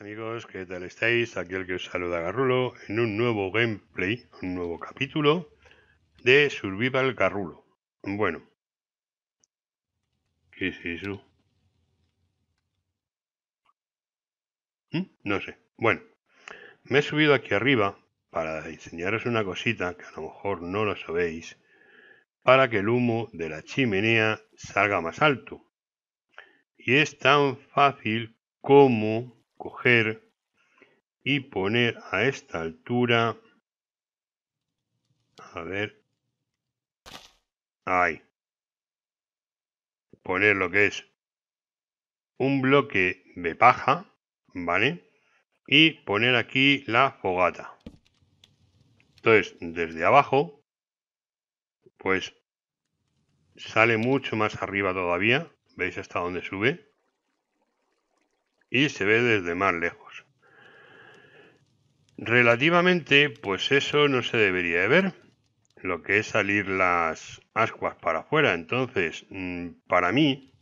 amigos, ¿qué tal estáis? Aquí el que os saluda Garrulo en un nuevo gameplay, un nuevo capítulo de Survival Garrulo. Bueno. ¿Qué es eso? ¿Mm? No sé. Bueno. Me he subido aquí arriba para enseñaros una cosita que a lo mejor no lo sabéis. Para que el humo de la chimenea salga más alto. Y es tan fácil como coger y poner a esta altura. A ver. Ahí. Poner lo que es un bloque de paja, ¿vale? Y poner aquí la fogata. Entonces, desde abajo, pues sale mucho más arriba todavía. ¿Veis hasta dónde sube? y se ve desde más lejos. Relativamente, pues eso no se debería de ver, lo que es salir las ascuas para afuera. Entonces, mm, para mí,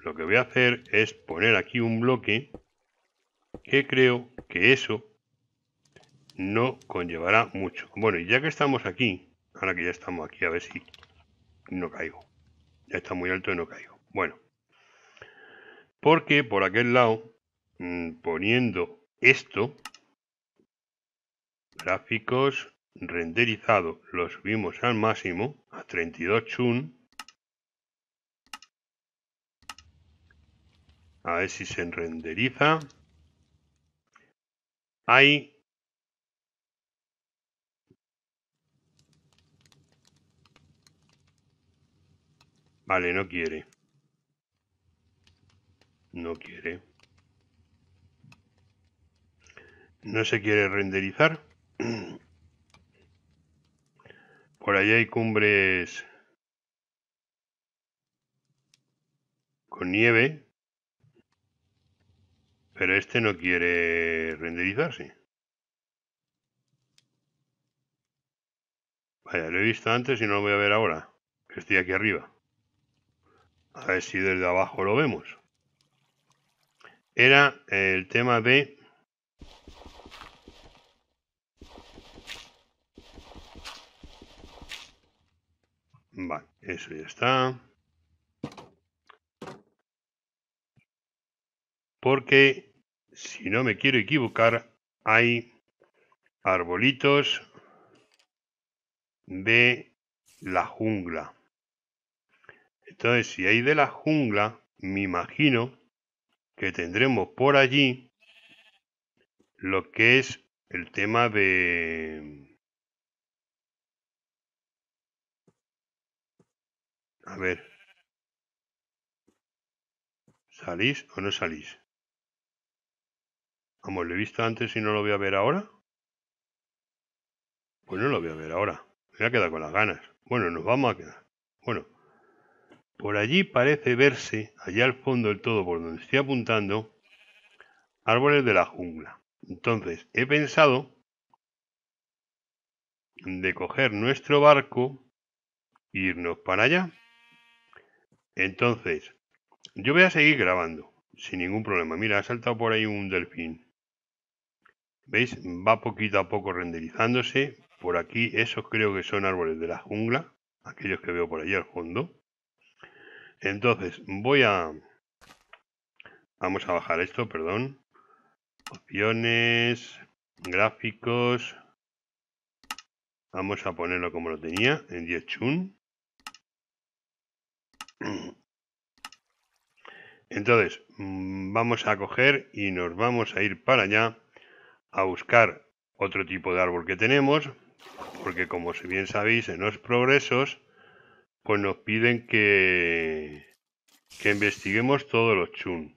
lo que voy a hacer es poner aquí un bloque que creo que eso no conllevará mucho. Bueno, y ya que estamos aquí, ahora que ya estamos aquí, a ver si no caigo. Ya está muy alto y no caigo. Bueno, porque por aquel lado, mm, poniendo esto, gráficos renderizado lo subimos al máximo, a 32 chun. A ver si se renderiza. ahí Vale, no quiere. No quiere. No se quiere renderizar. Por ahí hay cumbres con nieve. Pero este no quiere renderizarse. Vaya, lo he visto antes y no lo voy a ver ahora. Que estoy aquí arriba. A ver si desde abajo lo vemos era eh, el tema de Vale, eso ya está. Porque, si no me quiero equivocar, hay arbolitos de la jungla. Entonces, si hay de la jungla, me imagino que tendremos por allí lo que es el tema de... A ver. ¿Salís o no salís? Vamos, lo he visto antes y no lo voy a ver ahora. Pues no lo voy a ver ahora. Me voy a quedar con las ganas. Bueno, nos vamos a quedar. Bueno, por allí parece verse, allá al fondo del todo por donde estoy apuntando, árboles de la jungla. Entonces, he pensado de coger nuestro barco e irnos para allá. Entonces, yo voy a seguir grabando, sin ningún problema. Mira, ha saltado por ahí un delfín. ¿Veis? Va poquito a poco renderizándose. Por aquí, esos creo que son árboles de la jungla, aquellos que veo por allí al fondo. Entonces, voy a... Vamos a bajar esto, perdón. Opciones, gráficos. Vamos a ponerlo como lo tenía, en 10 chun. Entonces, mm, vamos a coger y nos vamos a ir para allá a buscar otro tipo de árbol que tenemos. Porque como si bien sabéis, en los progresos pues nos piden que, que investiguemos todos los chun.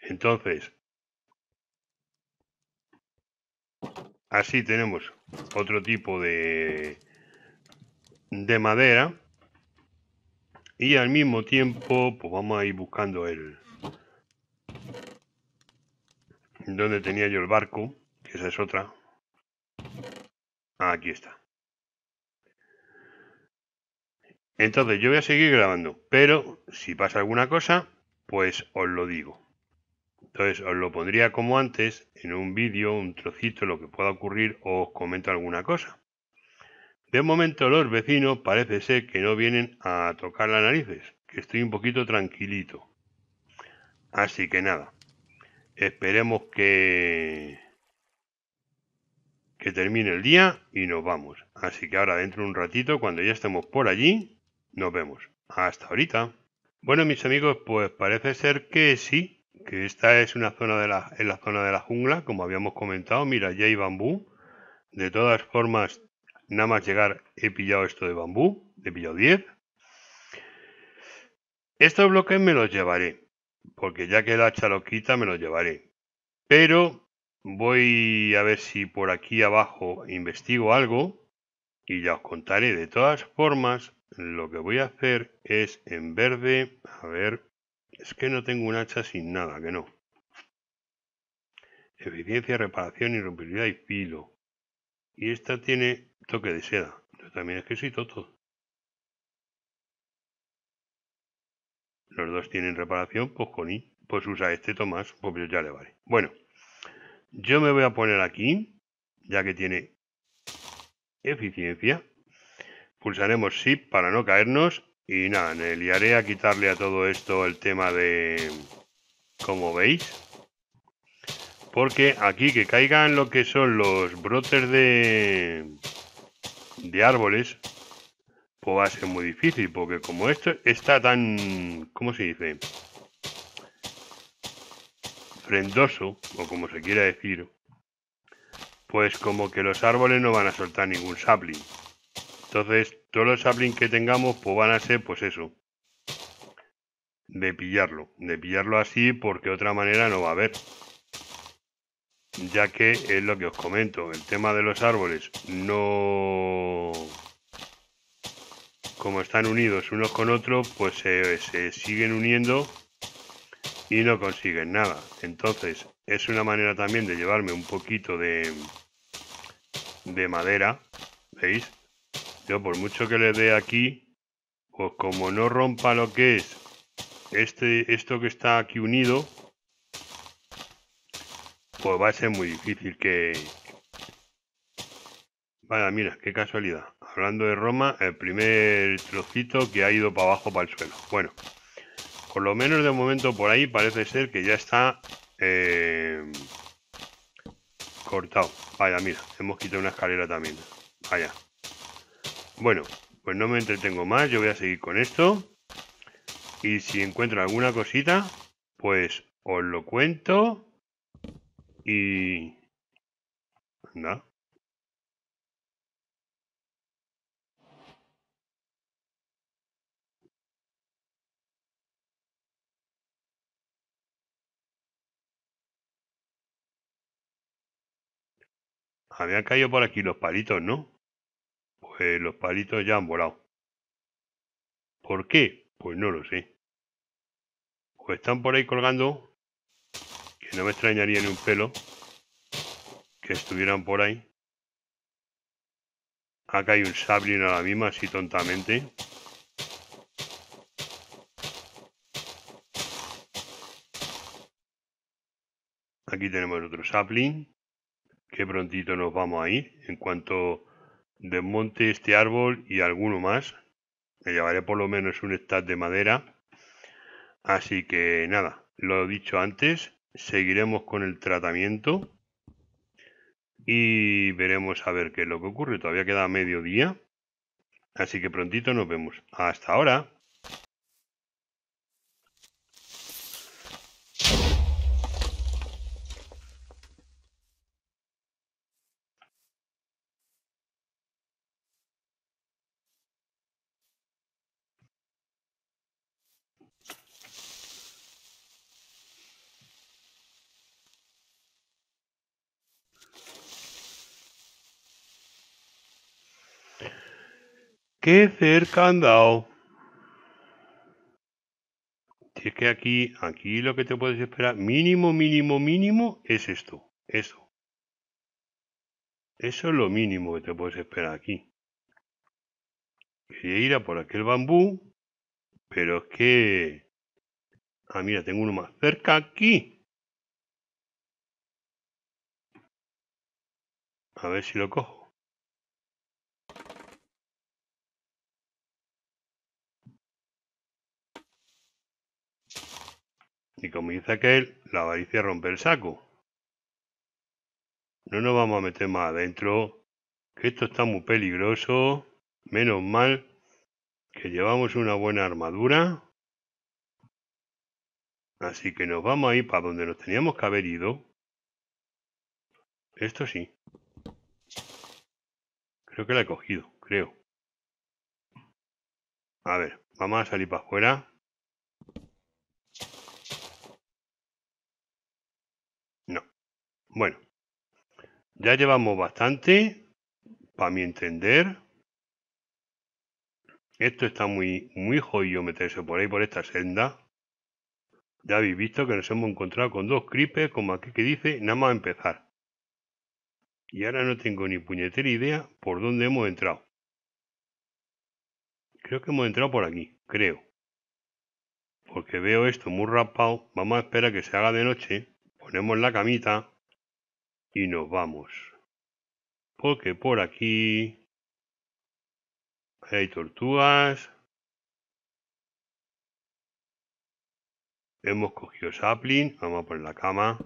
Entonces, así tenemos otro tipo de, de madera. Y al mismo tiempo, pues vamos a ir buscando el... Donde tenía yo el barco, que esa es otra. Ah, aquí está. Entonces yo voy a seguir grabando, pero si pasa alguna cosa, pues os lo digo. Entonces os lo pondría como antes, en un vídeo, un trocito, lo que pueda ocurrir, os comento alguna cosa. De momento los vecinos parece ser que no vienen a tocar las narices, que estoy un poquito tranquilito. Así que nada, esperemos que que termine el día y nos vamos. Así que ahora dentro de un ratito, cuando ya estemos por allí, nos vemos. Hasta ahorita. Bueno, mis amigos, pues parece ser que sí, que esta es una zona de la, en la zona de la jungla, como habíamos comentado. Mira, ya hay bambú. De todas formas, nada más llegar he pillado esto de bambú, he pillado 10. Estos bloques me los llevaré, porque ya que la hacha lo quita, me los llevaré. Pero voy a ver si por aquí abajo investigo algo y ya os contaré. De todas formas, lo que voy a hacer es en verde, a ver, es que no tengo un hacha sin nada, que no. Eficiencia, reparación, irrompibilidad y filo. Y esta tiene toque de seda. Yo también es que sí todo. Los dos tienen reparación, pues con I. Pues usa este Tomás, pues ya le vale. Bueno, yo me voy a poner aquí, ya que tiene eficiencia. Pulsaremos sí para no caernos. Y nada, me liaré a quitarle a todo esto el tema de... Como veis. Porque aquí que caigan lo que son los brotes de... De árboles. Pues va a ser muy difícil. Porque como esto está tan... ¿Cómo se dice? Frendoso. O como se quiera decir. Pues como que los árboles no van a soltar ningún sapling. Entonces, todos los saplings que tengamos, pues van a ser, pues eso. De pillarlo. De pillarlo así, porque otra manera no va a haber. Ya que es lo que os comento. El tema de los árboles no como están unidos unos con otros, pues se, se, siguen uniendo y no consiguen nada. Entonces, es una manera también de llevarme un poquito de, de madera, ¿veis? por mucho que le dé aquí, pues como no rompa lo que es este, esto que está aquí unido, pues va a ser muy difícil que... Vaya, mira, qué casualidad. Hablando de Roma, el primer trocito que ha ido para abajo, para el suelo. Bueno, por lo menos de momento por ahí parece ser que ya está eh, cortado. Vaya, mira, hemos quitado una escalera también. Vaya. Bueno, pues no me entretengo más, yo voy a seguir con esto. Y si encuentro alguna cosita, pues os lo cuento. Y... Anda. Habían caído por aquí los palitos, ¿no? los palitos ya han volado. ¿Por qué? Pues no lo sé. O están por ahí colgando, que no me extrañaría ni un pelo, que estuvieran por ahí. Acá hay un a la misma así tontamente. Aquí tenemos otro sapling, que prontito nos vamos a ir. En cuanto desmonte este árbol y alguno más. Me llevaré por lo menos un stack de madera. Así que nada, lo he dicho antes, seguiremos con el tratamiento y veremos a ver qué es lo que ocurre. Todavía queda medio día, así que prontito nos vemos. Hasta ahora. Qué cerca han dado. es que aquí, aquí lo que te puedes esperar, mínimo, mínimo, mínimo, es esto. Eso. Eso es lo mínimo que te puedes esperar aquí. Quería ir a por aquel bambú, pero es que... Ah, mira, tengo uno más cerca aquí. A ver si lo cojo. Y dice aquel, la avaricia rompe el saco. No nos vamos a meter más adentro, que esto está muy peligroso. Menos mal que llevamos una buena armadura. Así que nos vamos a ir para donde nos teníamos que haber ido. Esto sí. Creo que la he cogido, creo. A ver, vamos a salir para afuera. Bueno, ya llevamos bastante, para mi entender. Esto está muy, muy jodido meterse por ahí, por esta senda. Ya habéis visto que nos hemos encontrado con dos creepers, como aquí que dice, nada más empezar. Y ahora no tengo ni puñetera idea por dónde hemos entrado. Creo que hemos entrado por aquí, creo. Porque veo esto muy rapado. Vamos a esperar a que se haga de noche. Ponemos la camita y nos vamos. Porque por aquí hay tortugas. Hemos cogido sapling, vamos a poner la cama.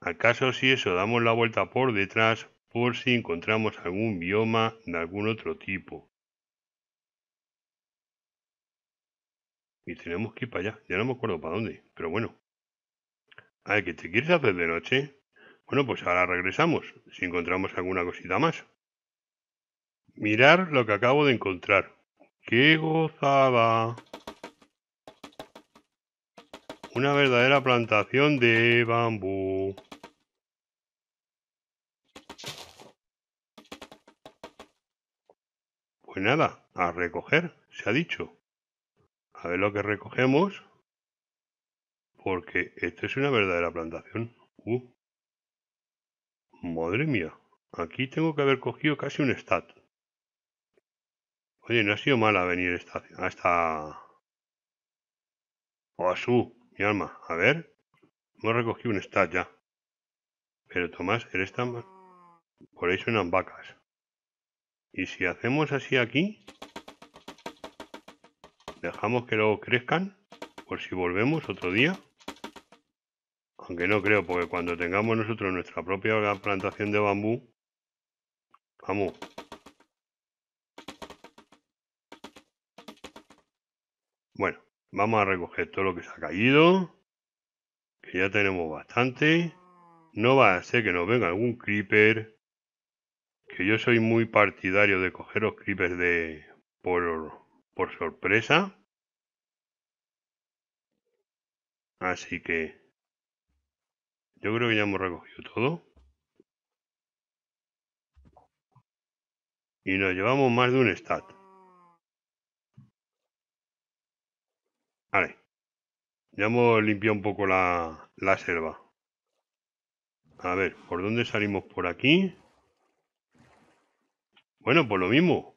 Acaso si eso, damos la vuelta por detrás por si encontramos algún bioma de algún otro tipo. y tenemos que ir para allá. Ya no me acuerdo para dónde, pero bueno. hay que te quieres hacer de noche. Bueno, pues ahora regresamos, si encontramos alguna cosita más. Mirar lo que acabo de encontrar. ¡Qué gozada! Una verdadera plantación de bambú. Pues nada, a recoger, se ha dicho a ver lo que recogemos. Porque esto es una verdadera plantación. Uh. Madre mía. Aquí tengo que haber cogido casi un stat. Oye, no ha sido mala venir esta, hasta... O a oh, su, mi alma. A ver. Hemos recogido un stat ya. Pero Tomás, eres tan... Por ahí suenan vacas. Y si hacemos así aquí... Dejamos que luego crezcan por si volvemos otro día. Aunque no creo, porque cuando tengamos nosotros nuestra propia plantación de bambú, vamos. Bueno, vamos a recoger todo lo que se ha caído, que ya tenemos bastante. No va a ser que nos venga algún creeper, que yo soy muy partidario de coger los creepers de por por sorpresa. Así que yo creo que ya hemos recogido todo. Y nos llevamos más de un stat. Vale. Ya hemos limpiado un poco la, la selva. A ver, ¿por dónde salimos por aquí? Bueno, pues lo mismo.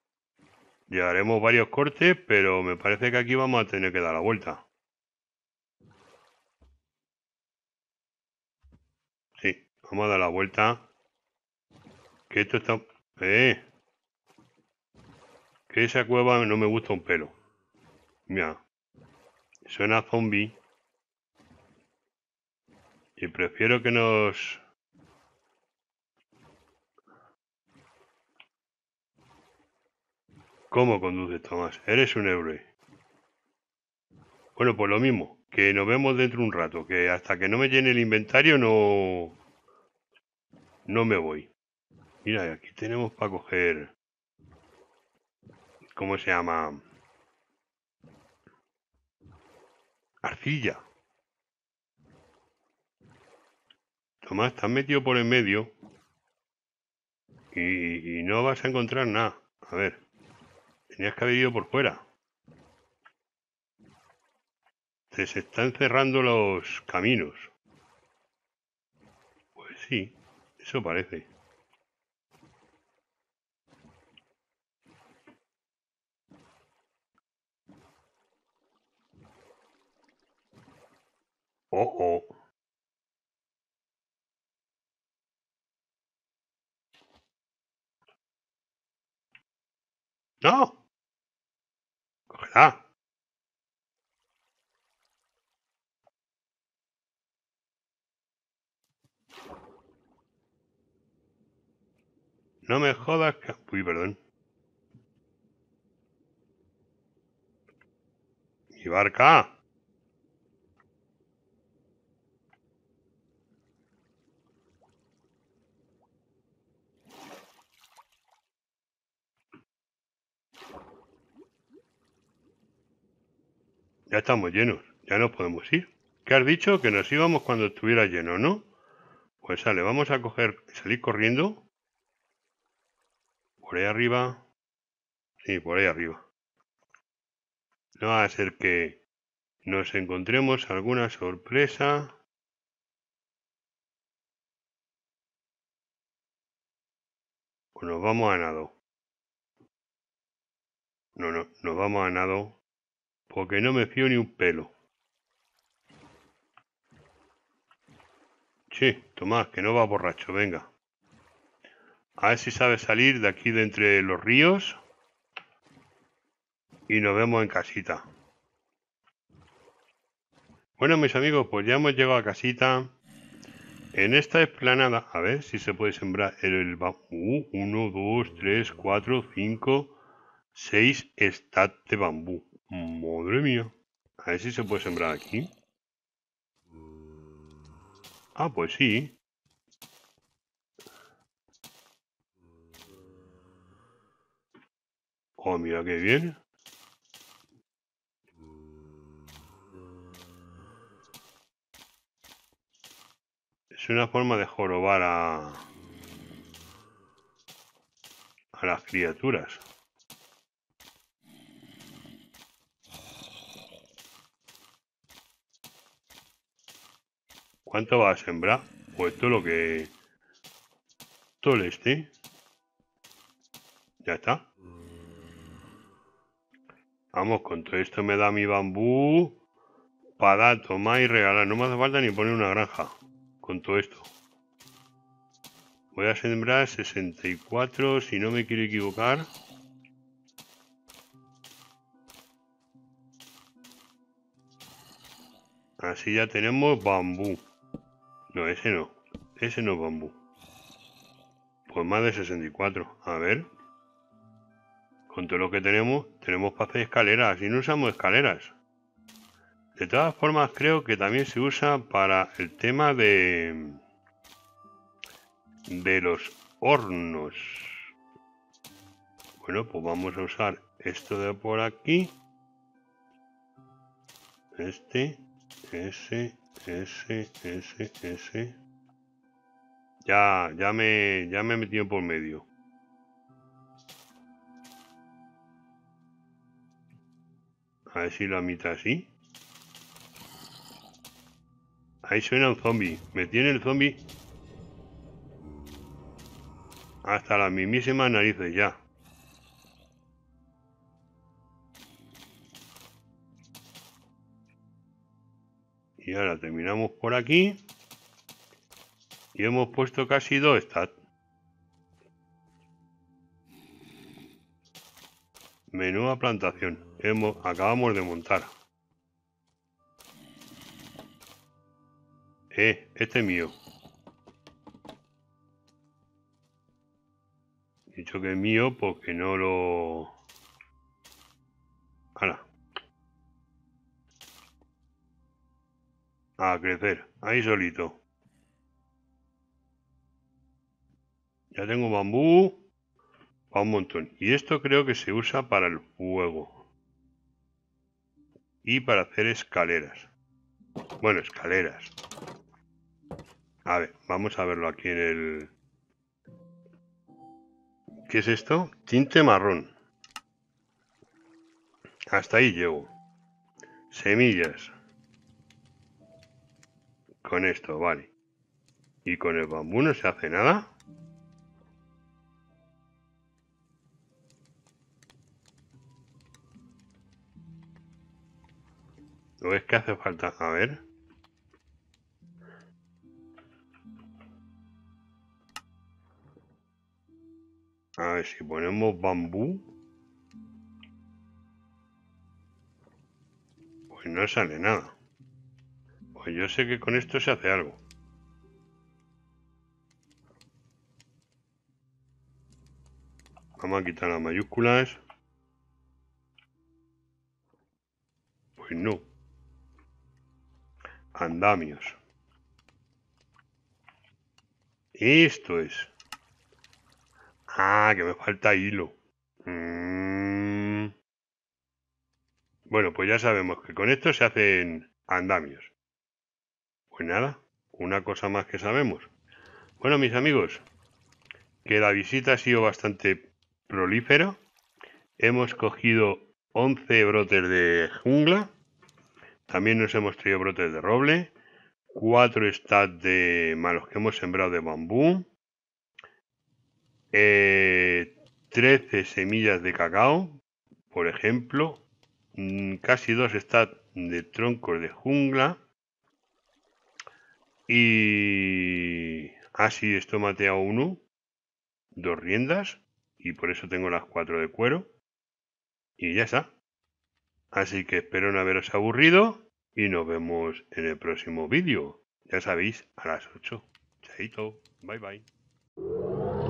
Ya haremos varios cortes, pero me parece que aquí vamos a tener que dar la vuelta. Sí, vamos a dar la vuelta. Que esto está... ¡Eh! Que esa cueva no me gusta un pelo. Mira. Suena zombie. Y prefiero que nos ¿Cómo conduces, Tomás? Eres un héroe. Bueno, pues lo mismo, que nos vemos dentro un rato, que hasta que no me llene el inventario no... No me voy. Mira, aquí tenemos para coger... ¿Cómo se llama? Arcilla. Tomás, te metido por en medio y no vas a encontrar nada. A ver. Tenías que haber ido por fuera. Se están cerrando los caminos. Pues sí, eso parece. Oh, oh. No. Ah. No me jodas que... Uy, perdón. y barca. Ya estamos llenos, ya no podemos ir. ¿Qué has dicho? Que nos íbamos cuando estuviera lleno, ¿no? Pues sale, vamos a coger, salir corriendo. Por ahí arriba. Sí, por ahí arriba. No va a ser que nos encontremos alguna sorpresa. O pues nos vamos a nado. No, no, nos vamos a nado porque no me fío ni un pelo. Che, Tomás, que no va borracho, venga. A ver si sabe salir de aquí de entre los ríos. Y nos vemos en casita. Bueno, mis amigos, pues ya hemos llegado a casita. En esta esplanada, a ver si se puede sembrar el... bambú. Uh, uno, dos, tres, cuatro, cinco, seis está de bambú. Madre mía. A ver si se puede sembrar aquí. Ah, pues sí. Oh, mira qué bien. Es una forma de jorobar a... a las criaturas. ¿Cuánto va a sembrar? Pues todo lo que... Todo el este. Ya está. Vamos, con todo esto me da mi bambú para tomar y regalar. No me hace falta ni poner una granja con todo esto. Voy a sembrar 64, si no me quiero equivocar. Así ya tenemos bambú. No, ese no. Ese no, bambú. Pues más de 64. A ver. Con todo lo que tenemos, tenemos para hacer escaleras. Y no usamos escaleras. De todas formas, creo que también se usa para el tema de... De los hornos. Bueno, pues vamos a usar esto de por aquí. Este, ese ese, ese, ese. Ya, ya me, ya me he metido por medio. A ver si la mitad así. Ahí suena un zombie. Me tiene el zombie. Hasta las mismísimas narices ya. Y ahora terminamos por aquí. Y hemos puesto casi dos stats. Menuda plantación. Hemos, acabamos de montar. Eh, este es mío. Dicho que es mío porque pues no lo... Hala. A crecer, ahí solito. Ya tengo bambú. para un montón. Y esto creo que se usa para el fuego. Y para hacer escaleras. Bueno, escaleras. A ver, vamos a verlo aquí en el... ¿Qué es esto? Tinte marrón. Hasta ahí llego. Semillas con esto, vale. ¿Y con el bambú no se hace nada? ¿O es que hace falta? A ver. A ver, si ponemos bambú... Pues no sale nada. Pues yo sé que con esto se hace algo. Vamos a quitar las mayúsculas. Pues no. Andamios. Esto es. Ah, que me falta hilo. Mm. Bueno, pues ya sabemos que con esto se hacen andamios. Pues nada, una cosa más que sabemos. Bueno, mis amigos, que la visita ha sido bastante prolífera. Hemos cogido 11 brotes de jungla. También nos hemos traído brotes de roble. 4 stats de malos que hemos sembrado de bambú. 13 eh, semillas de cacao, por ejemplo. Mm, casi 2 stats de troncos de jungla. Y así esto a uno, dos riendas, y por eso tengo las cuatro de cuero. Y ya está. Así que espero no haberos aburrido y nos vemos en el próximo vídeo. Ya sabéis, a las 8. Chaito, bye bye.